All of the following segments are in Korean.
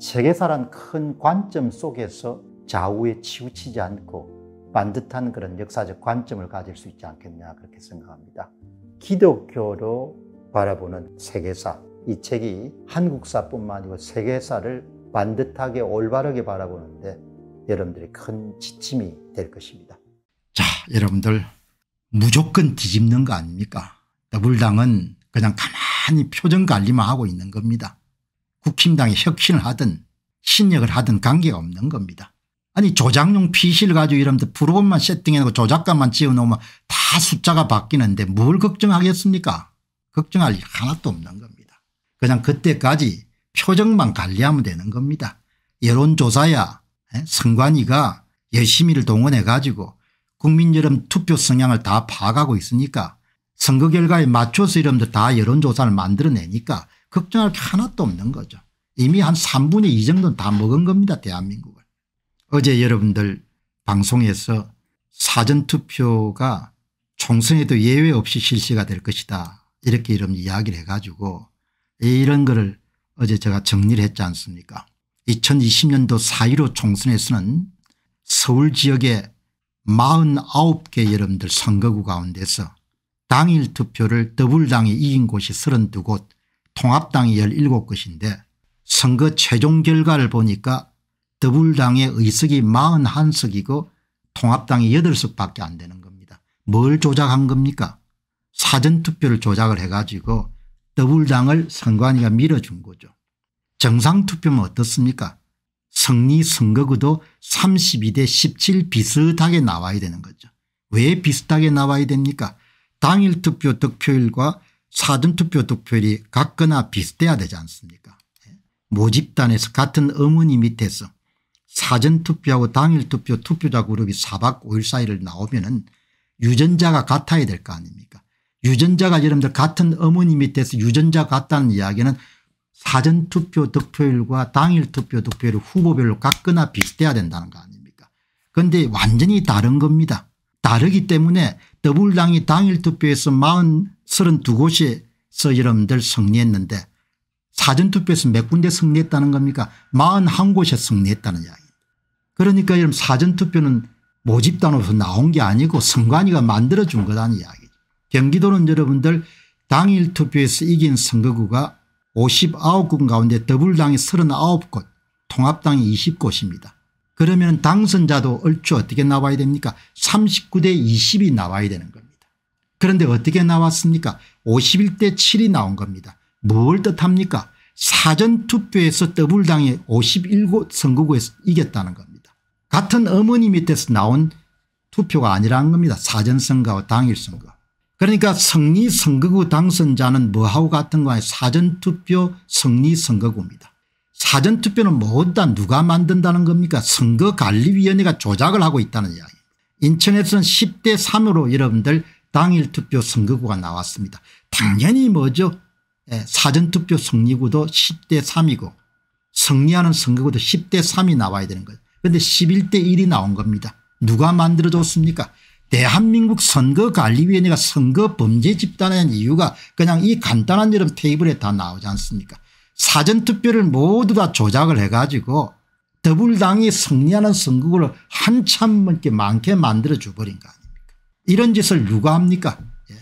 세계사란 큰 관점 속에서 좌우에 치우치지 않고 반듯한 그런 역사적 관점을 가질 수 있지 않겠냐 그렇게 생각합니다. 기독교로 바라보는 세계사 이 책이 한국사뿐만 아니고 세계사를 반듯하게 올바르게 바라보는데 여러분들이 큰 지침이 될 것입니다. 자 여러분들 무조건 뒤집는 거 아닙니까? 더불당은 그냥 가만히 표정 관리만 하고 있는 겁니다. 국힘당에 혁신을 하든 신력을 하든 관계가 없는 겁니다. 아니 조작용 PC를 가지고 이러면 프로본만 세팅해놓고 조작값만 지어놓으면 다 숫자가 바뀌는데 뭘 걱정하겠습니까 걱정할 일 하나도 없는 겁니다. 그냥 그때까지 표정만 관리하면 되는 겁니다. 여론조사야 예? 선관위가 열심히를 동원해 가지고 국민 여름 투표 성향을 다 파악하고 있으니까 선거 결과에 맞춰서 이러면 다 여론조사를 만들어내니까 걱정할 게 하나도 없는 거죠. 이미 한 3분의 2 정도는 다 먹은 겁니다 대한민국을. 어제 여러분들 방송에서 사전투표가 총선에도 예외 없이 실시가 될 것이다 이렇게 이런 이야기를 해가지고 이런 거를 어제 제가 정리를 했지 않습니까 2020년도 4.15 총선에서는 서울 지역의 49개 여러분들 선거구 가운데서 당일 투표를 더불당이 이긴 곳이 32곳 통합당이 17곳인데 선거 최종 결과를 보니까 더불당의 의석이 41석이고 통합당이 8석밖에 안 되는 겁니다. 뭘 조작한 겁니까 사전투표를 조작을 해가지고 더불당을 선관위가 밀어준 거죠. 정상투표면 어떻습니까 승리 선거구도 32대 17 비슷하게 나와야 되는 거죠. 왜 비슷하게 나와야 됩니까 당일 투표 득표율과 사전투표 득표율이 같거나 비슷해야 되지 않습니까 예. 모집단에서 같은 어머니 밑에서 사전투표하고 당일투표 투표자 그룹이 4박 5일 사이를 나오면 은 유전자가 같아야 될 거 아닙니까 유전자가 여러분들 같은 어머니 밑에서 유전자 같다는 이야기는 사전투표 득표율과 당일투표 득표율 후보별로 같거나 비슷해야 된다는 거 아닙니까 그런데 완전히 다른 겁니다. 다르기 때문에 더불당이 당일투표에서 40 32곳에서 여러분들 승리했는데 사전투표에서 몇 군데 승리했다는 겁니까 41곳에 승리했다는 이야기입니다. 그러니까 여러분 사전투표는 모집단으로서 나온 게 아니고 선관위가 만들어준 거라는 이야기죠. 경기도는 여러분들 당일 투표에서 이긴 선거구가 5 9군 가운데 더블당이 39곳 통합당이 20곳입니다. 그러면 당선자도 얼추 어떻게 나와야 됩니까 39대 20이 나와야 되는 겁니다. 그런데 어떻게 나왔습니까 51대 7이 나온 겁니다. 뭘 뜻합니까 사전투표에서 더블당이 5 1곳 선거구에서 이겼다는 겁니다. 같은 어머니 밑에서 나온 투표가 아니라는 겁니다. 사전선거와 당일선거. 그러니까 성리 선거구 당선자는 뭐하고 같은 거아 사전투표 성리 선거구입니다. 사전투표는 모두 다 누가 만든다는 겁니까 선거관리위원회가 조작을 하고 있다는 이야기입니다. 인천에서는 10대 3으로 여러분들 당일 투표 선거구가 나왔습니다. 당연히 뭐죠 예, 사전투표 승리구도 10대 3이고 승리하는 선거구도 10대 3이 나와야 되는 거예요. 그런데 11대 1이 나온 겁니다. 누가 만들어줬습니까 대한민국 선거관리위원회가 선거범죄 집단이라는 이유가 그냥 이 간단한 이름 테이블에 다 나오지 않습니까 사전투표를 모두 다 조작을 해가지고 더불당이 승리하는 선거구를 한참 넘게 많게 만들어줘버린 거예요. 이런 짓을 누가 합니까 예.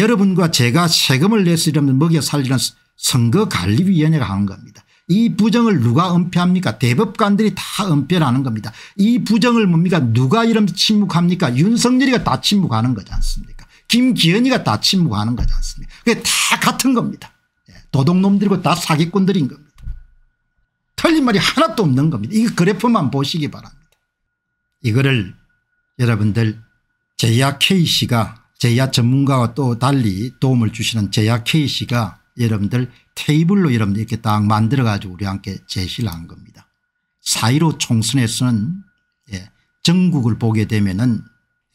여러분과 제가 세금을 내서 이러면 먹여 살리는 선거관리위원회가 하는 겁니다. 이 부정을 누가 은폐합니까 대법관들이 다 은폐하는 겁니다. 이 부정을 뭡니까 누가 이름 침묵합니까 윤석열이가 다 침묵하는 거지 않습니까 김기현이가 다 침묵하는 거지 않습니까 그게 다 같은 겁니다. 예. 도둑놈들이고 다 사기꾼들인 겁니다. 틀린 말이 하나도 없는 겁니다. 이 그래프만 보시기 바랍니다. 이거를 여러분들 제야 K씨가 제야 전문가와 또 달리 도움을 주시는 제야 K씨가 여러분들 테이블로 여러분들 이렇게 딱 만들어 가지고 우리 함께 제시를 한 겁니다. 4.15 총선에서는 예, 전국을 보게 되면은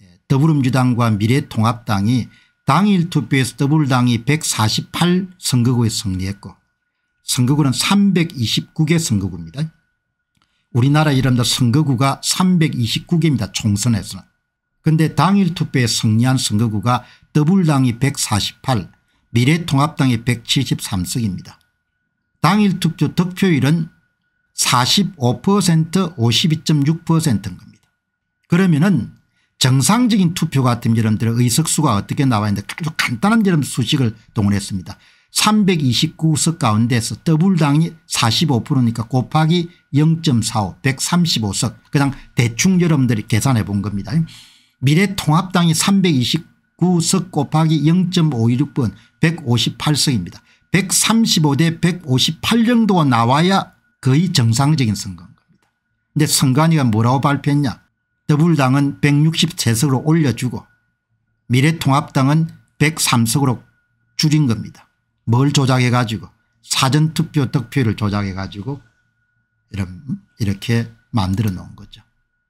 예, 더불어민주당과 미래통합당이 당일 투표에서 더불당이 148 선거구에 승리했고 선거구는 329개 선거구입니다. 우리나라 이름다 선거구가 329개입니다. 총선에서는. 그런데 당일 투표에 승리한 선거구가 더불당이 148 미래통합당이 173석입니다. 당일 투표 득표율은 45% 52.6%인 겁니다. 그러면 은 정상적인 투표 같은 여러분들의 의석수가 어떻게 나와 있는데 아주 간단한 여러 수식을 동원했습니다. 329석 가운데서 더블당이 45%니까 곱하기 0.45 135석 그냥 대충 여러분들이 계산해 본 겁니다. 미래통합당이 329석 곱하기 0.516번 158석입니다. 135대 158 정도가 나와야 거의 정상적인 선거인 겁니다. 근데 선관위가 뭐라고 발표했냐 더불당은 163석으로 올려주고 미래통합당은 103석으로 줄인 겁니다. 뭘 조작해 가지고 사전투표 득표를 조작해 가지고 이렇게 만들어 놓은 거죠.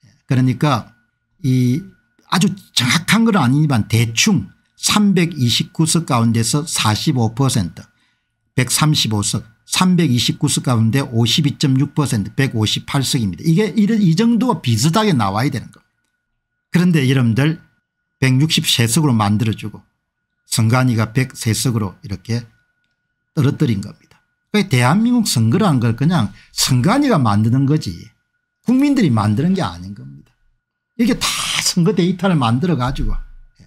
예. 그러니까 이 아주 정확한 건 아니지만 대충 329석 가운데서 45% 135석 329석 가운데 52.6% 158석입니다. 이게 이 정도가 비슷하게 나와야 되는 겁 그런데 여러분들 163석으로 만들어주고 선관위가 103석으로 이렇게 떨어뜨린 겁니다. 그러니까 대한민국 선거라는 걸 그냥 선관위가 만드는 거지 국민들이 만드는 게 아닌 겁니다. 이게 다 선거 데이터를 만들어 가지고 예,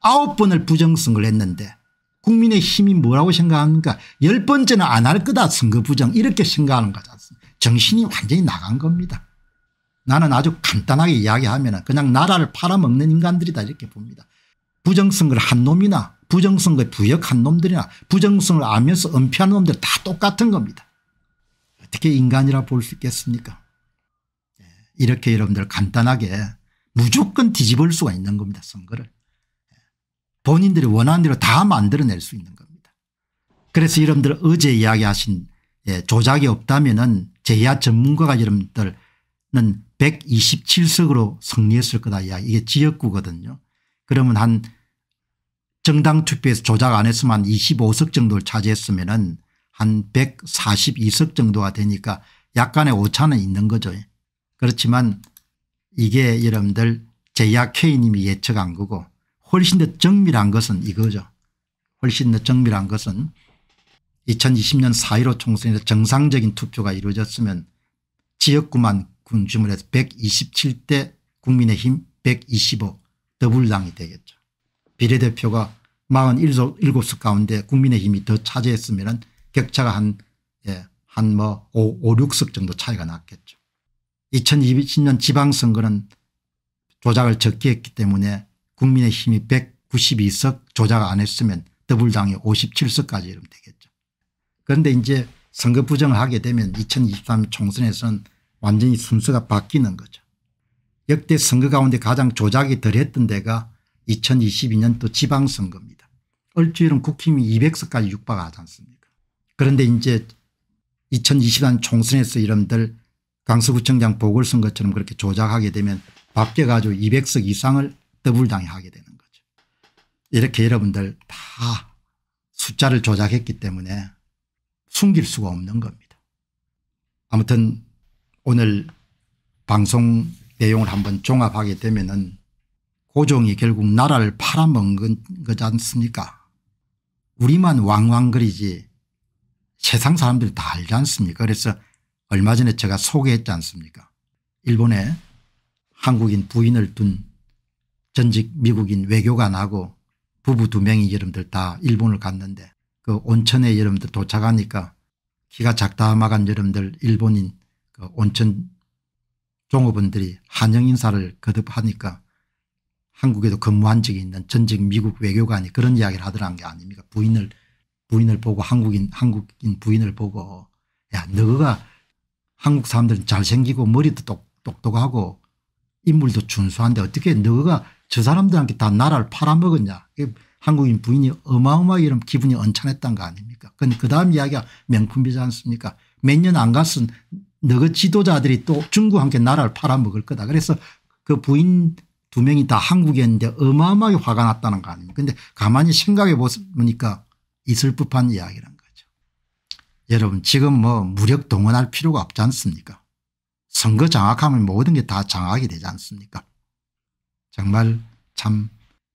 아홉 번을 부정선거를 했는데 국민의 힘이 뭐라고 생각합니까 열 번째는 안 할 거다 선거 부정 이렇게 생각하는 거지 않습니까 정신이 완전히 나간 겁니다. 나는 아주 간단하게 이야기하면 그냥 나라를 팔아먹는 인간들이다 이렇게 봅니다. 부정선거를 한 놈이나 부정선거에 부역한 놈들이나 부정선거를 알면서 은폐한 놈들 다 똑같은 겁니다. 어떻게 인간이라 볼 수 있겠습니까 예, 이렇게 여러분들 간단하게 무조건 뒤집을 수가 있는 겁니다. 선거를. 본인들이 원하는 대로 다 만들어낼 수 있는 겁니다. 그래서 여러분들 어제 이야기하신 예, 조작이 없다면 은 제야 전문가가 여러분들은 127석으로 승리했을 거다. 이야기. 이게 지역구거든요. 그러면 한 정당 투표에서 조작 안 했으면 한 25석 정도를 차지했으면 은한 142석 정도가 되니까 약간의 오차는 있는 거죠. 그렇지만 이게 여러분들 제약회의님이 예측한 거고 훨씬 더 정밀한 것은 이거죠. 훨씬 더 정밀한 것은 2020년 4.15 총선에서 정상적인 투표가 이루어졌으면 지역구만 군주문해서 127대 국민의힘 125 더블당이 되겠죠. 비례대표가 47석 가운데 국민의힘이 더 차지했으면 격차가 한, 예, 한뭐 5, 6석 정도 차이가 났겠죠. 2020년 지방선거는 조작을 적게 했기 때문에 국민의힘이 192석 조작 안 했으면 더불당이 57석까지 이러면 되겠죠. 그런데 이제 선거 부정을 하게 되면 2023 총선에서는 완전히 순서가 바뀌는 거죠. 역대 선거 가운데 가장 조작이 덜했던 데가 2022년 또 지방선거입니다. 얼추일은 국힘이 200석까지 육박하지 않습니까 그런데 이제 2023 총선에서 이름들 강서구청장 보궐선거처럼 그렇게 조작하게 되면 밖에 가지고 200석 이상을 더블당해 하게 되는 거죠. 이렇게 여러분들 다 숫자를 조작했기 때문에 숨길 수가 없는 겁니다. 아무튼 오늘 방송 내용을 한번 종합하게 되면은 고종이 결국 나라를 팔아먹은 거지 않습니까 우리만 왕왕거리지 세상 사람들이 다 알지 않습니까 그래서 얼마 전에 제가 소개했지 않습니까 일본에 한국인 부인을 둔 전직 미국인 외교관하고 부부 두 명이 여러분들 다 일본을 갔는데 그 온천에 여러분들 도착하니까 키가 작다마간 여러분들 일본인 그 온천 종업원들이 한영 인사를 거듭하니까 한국에도 근무한 적이 있는 전직 미국 외교관이 그런 이야기를 하더란 게 아닙니까 부인을 부인을 보고 한국인 한국인 부인을 보고 야 너가 한국 사람들은 잘생기고 머리도 똑, 똑하고 인물도 준수한데 어떻게 너가 저 사람들한테 다 나라를 팔아먹었냐. 한국인 부인이 어마어마하게 이런 기분이 언짢았던 거 아닙니까. 그 다음 이야기가 명품비지 않습니까. 몇 년 안 갔은 너그 지도자들이 또 중국과 함 나라를 팔아먹을 거다. 그래서 그 부인 두 명이 다 한국이었는데 어마어마하게 화가 났다는 거 아닙니까. 근데 가만히 생각해 보니까 있을 법한 이야기란 여러분 지금 뭐 무력 동원할 필요가 없지 않습니까 선거 장악하면 모든 게 다 장악이 되지 않습니까 정말 참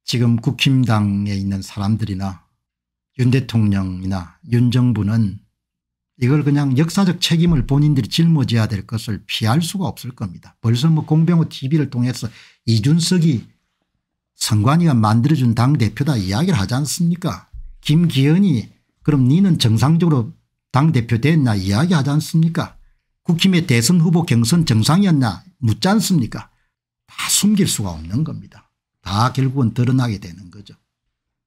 지금 국힘당에 있는 사람들이나 윤 대통령이나 윤 정부는 이걸 그냥 역사적 책임을 본인들이 짊어져야 될 것을 피할 수가 없을 겁니다. 벌써 뭐 공병호 tv를 통해서 이준석이 선관위가 만들어준 당대표다 이야기를 하지 않습니까 김기현이 그럼 니는 정상적으로 당대표 됐나 이야기하지 않습니까 국힘의 대선 후보 경선 정상이었나 묻지 않습니까 다 숨길 수가 없는 겁니다. 다 결국은 드러나게 되는 거죠.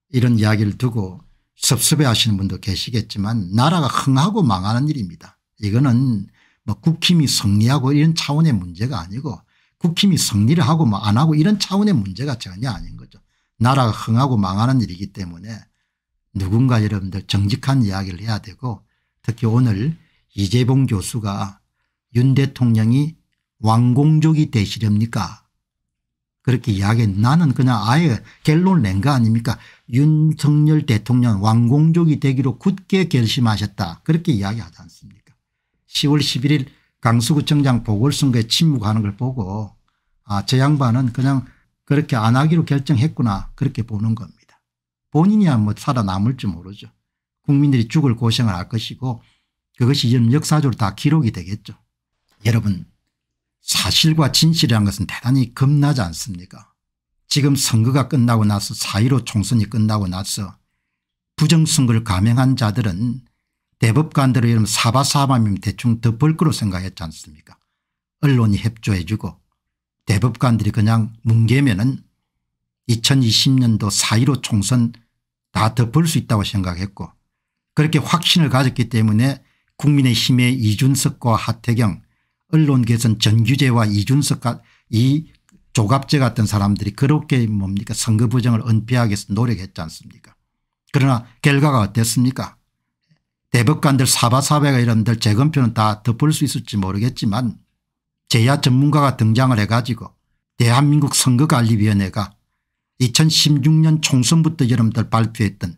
이런 이야기를 두고 섭섭해 하시는 분도 계시겠지만 나라가 흥하고 망하는 일입니다. 이거는 뭐 국힘이 승리하고 이런 차원의 문제가 아니고 국힘이 승리를 하고 뭐 안 하고 이런 차원의 문제가 전혀 아닌 거죠. 나라가 흥하고 망하는 일이기 때문에 누군가 여러분들 정직한 이야기를 해야 되고 특히 오늘 이재봉 교수가 윤 대통령이 왕공족이 되시렵니까 그렇게 이야기했 나는 그냥 아예 결론을 낸 거 아닙니까 윤석열 대통령 왕공족이 되기로 굳게 결심하셨다 그렇게 이야기하지 않습니까 10월 11일 강수구청장 보궐선거에 침묵하는 걸 보고 아저 양반은 그냥 그렇게 안 하기로 결정했구나 그렇게 보는 겁니다. 본인이야 뭐 살아남을지 모르죠. 국민들이 죽을 고생을 할 것이고 그것이 역사적으로 다 기록이 되겠죠. 여러분 사실과 진실이란 것은 대단히 겁나지 않습니까 지금 선거가 끝나고 나서 4.15 총선이 끝나고 나서 부정선거를 감행한 자들은 대법관들을 이름 사바사밤면 대충 더 벌 거로 생각했지 않습니까 언론이 협조해 주고 대법관들이 그냥 뭉개면은 2020년도 4.15 총선 다 덮을 수 있다고 생각했고 그렇게 확신을 가졌기 때문에 국민의힘의 이준석과 하태경 언론계에서 전규재와 이준석 이 조갑재 같은 사람들이 그렇게 뭡니까 선거 부정을 은폐하기 위해서 노력했지 않습니까 그러나 결과가 어땠습니까 대법관들 사바사배가 이런 들 재검표는 다 덮을 수 있을지 모르겠지만 제야 전문가가 등장을 해 가지고 대한민국 선거관리위원회가 2016년 총선부터 여러분들 발표했던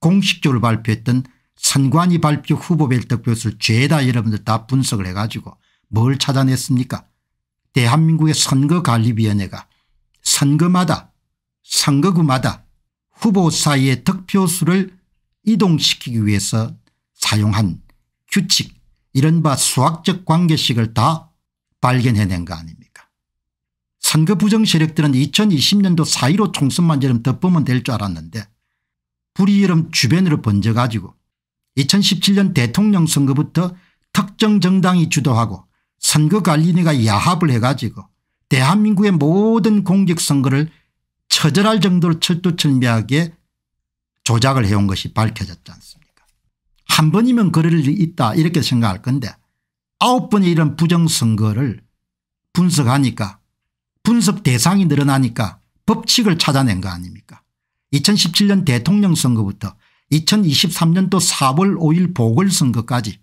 공식적으로 발표했던 선관위 발표 후보 별득표수를 죄다 여러분들 다 분석을 해가지고 뭘 찾아냈습니까 대한민국의 선거관리위원회가 선거마다 선거구마다 후보 사이의 득표수를 이동시키기 위해서 사용한 규칙 이른바 수학적 관계식을 다 발견해낸 거 아닙니까 선거 부정 세력들은 2020년도 4.15 총선만 저럼 덮으면 될 줄 알았는데 불이 여름 주변으로 번져가지고 2017년 대통령 선거부터 특정 정당이 주도하고 선거관리위가 야합을 해가지고 대한민국의 모든 공직선거를 처절할 정도로 철두철미하게 조작을 해온 것이 밝혀졌지 않습니까 한 번이면 그럴 일 있다 이렇게 생각할 건데 아홉 번의 이런 부정선거를 분석하니까 분석 대상이 늘어나니까 법칙을 찾아낸 거 아닙니까 2017년 대통령 선거부터 2023년도 4월 5일 보궐선거까지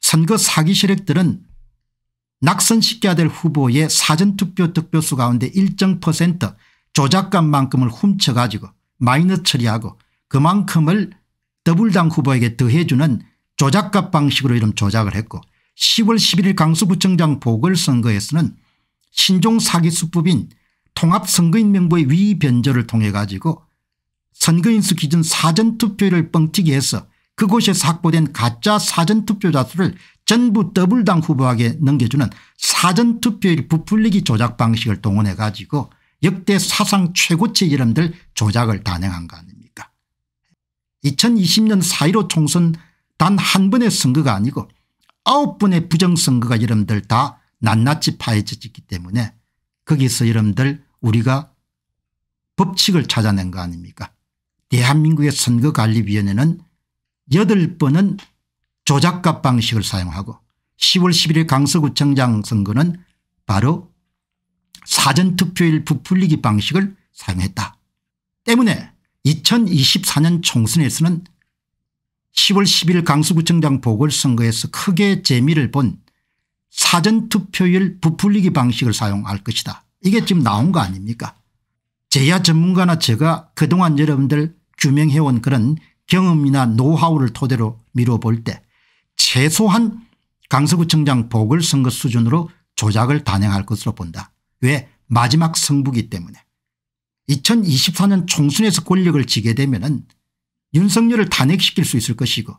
선거 사기 세력들은 낙선시켜야 될 후보의 사전투표 득표수 가운데 일정 퍼센트 조작감만큼을 훔쳐가지고 마이너 처리하고 그만큼을 더블당 후보에게 더해주는 조작값 방식으로 이름 조작을 했고 10월 11일 강수구청장 보궐선거에서는 신종 사기 수법인 통합선거인 명부의 위변조를 통해 가지고 선거인수 기준 사전투표를 뻥튀기해서 그곳에서 확보된 가짜 사전투표자 수를 전부 더블당 후보에게 넘겨주는 사전투표일 부풀리기 조작 방식을 동원해 가지고 역대 사상 최고치 이름들 조작을 단행한 거 아닙니까 2020년 4.15 총선 단 한 번의 선거가 아니고 아홉 번의 부정선거가 이름들 다 낱낱이 파헤쳐졌기 때문에 거기서 이름들 우리가 법칙을 찾아낸 거 아닙니까 대한민국의 선거관리위원회는 8번은 조작값 방식을 사용하고 10월 11일 강서구청장 선거는 바로 사전투표일 부풀리기 방식을 사용했다. 때문에 2024년 총선에서는 10월 11일 강서구청장 보궐선거에서 크게 재미를 본 사전투표율 부풀리기 방식을 사용할 것이다. 이게 지금 나온 거 아닙니까 제야 전문가나 제가 그동안 여러분들 규명해온 그런 경험이나 노하우를 토대로 미뤄볼 때 최소한 강서구청장 보궐선거 수준으로 조작을 단행할 것으로 본다. 왜 마지막 승부기 때문에 2024년 총선에서 권력을 지게 되면 은 윤석열을 탄핵시킬 수 있을 것이고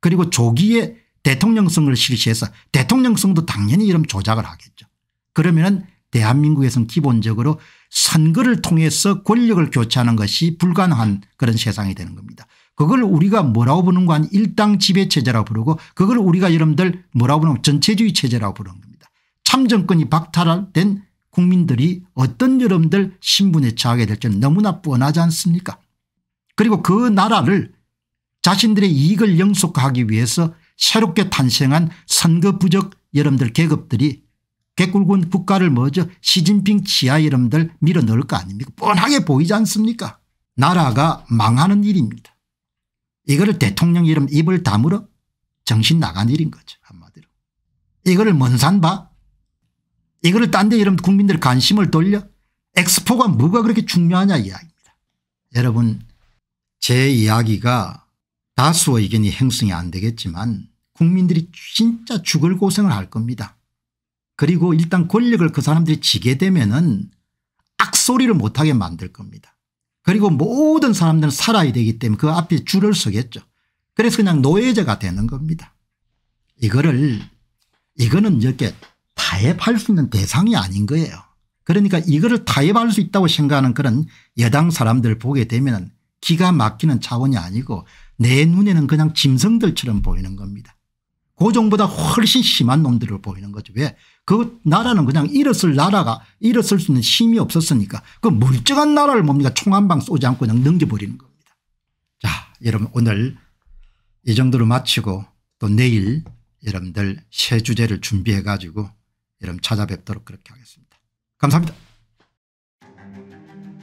그리고 조기에 대통령성을 실시해서 대통령성도 당연히 이런 조작을 하겠죠. 그러면 은 대한민국에서는 기본적으로 선거를 통해서 권력을 교체하는 것이 불가능한 그런 세상이 되는 겁니다. 그걸 우리가 뭐라고 부르는 건 일당 지배체제라고 부르고 그걸 우리가 여러분들 뭐라고 부르는 전체주의 체제라고 부르는 겁니다. 참정권이 박탈된 국민들이 어떤 여러분들 신분에 처하게 될지는 너무나 뻔하지 않습니까 그리고 그 나라를 자신들의 이익을 영속하기 위해서 새롭게 탄생한 선거부적 여러분들 계급들이 개꿀군 국가를 먼저 시진핑 치하 이름들 밀어넣을 거 아닙니까 뻔하게 보이지 않습니까 나라가 망하는 일입니다. 이거를 대통령 이름 입을 다물어 정신 나간 일인 거죠 한마디로. 이거를 먼산 봐. 이거를 딴 데 이름 국민들 관심을 돌려 엑스포가 뭐가 그렇게 중요하냐 이야기입니다. 여러분 제 이야기가 다수 의견이 행성이 안 되겠지만 국민들이 진짜 죽을 고생을 할 겁니다. 그리고 일단 권력을 그 사람들이 지게 되면은 악소리를 못하게 만들 겁니다. 그리고 모든 사람들은 살아야 되기 때문에 그 앞에 줄을 서겠죠. 그래서 그냥 노예제가 되는 겁니다. 이거를 이거는 이렇게 타협할 수 있는 대상이 아닌 거예요. 그러니까 이거를 타협할 수 있다고 생각하는 그런 여당 사람들을 보게 되면 기가 막히는 차원이 아니고 내 눈에는 그냥 짐승들처럼 보이는 겁니다. 고종보다 그 훨씬 심한 놈들을 보이는 거죠. 왜그 나라는 그냥 잃었을 나라가 잃었을수 있는 힘이 없었으니까 그 멀쩡한 나라를 뭡니까 총 한 방 쏘지 않고 그냥 넘겨버리는 겁니다. 자 여러분 오늘 이 정도로 마치고 또 내일 여러분들 새 주제를 준비해 가지고 여러분 찾아뵙도록 그렇게 하겠습니다. 감사합니다.